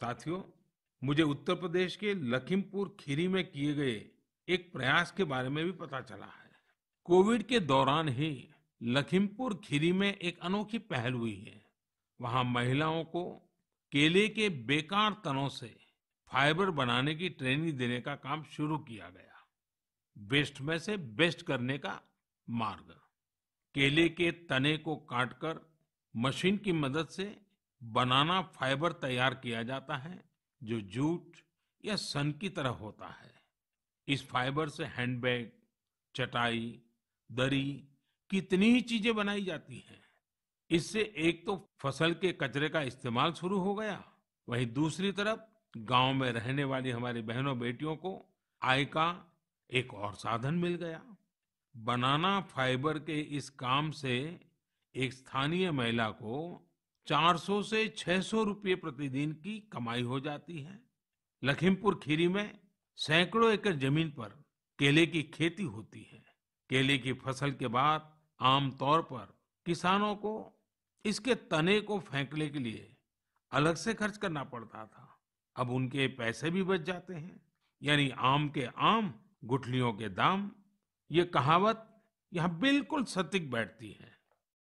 साथियों मुझे उत्तर प्रदेश के लखीमपुर खीरी में किए गए एक प्रयास के बारे में भी पता चला है कोविड के दौरान ही लखीमपुर खीरी में एक अनोखी पहल हुई है वहां महिलाओं को केले के बेकार तनों से फाइबर बनाने की ट्रेनिंग देने का काम शुरू किया गया बेस्ट में से बेस्ट करने का मार्ग केले के तने को काटकर मशीन की मदद से बनाना फाइबर तैयार किया जाता है जो जूट या सन की तरह होता है इस फाइबर से हैंडबैग चटाई दरी कितनी ही चीजें बनाई जाती हैं इससे एक तो फसल के कचरे का इस्तेमाल शुरू हो गया वहीं दूसरी तरफ गांव में रहने वाली हमारी बहनों बेटियों को आय का एक और साधन मिल गया बनाना फाइबर के इस काम से एक स्थानीय महिला को 400 से 600 रुपये प्रतिदिन की कमाई हो जाती है लखीमपुर खीरी में सैकड़ों एकड़ जमीन पर केले की खेती होती है केले की फसल के बाद आमतौर पर किसानों को इसके तने को फेंकने के लिए अलग से खर्च करना पड़ता था अब उनके पैसे भी बच जाते हैं यानी आम के आम गुठलियों के दाम ये कहावत यहाँ बिल्कुल सतिक बैठती है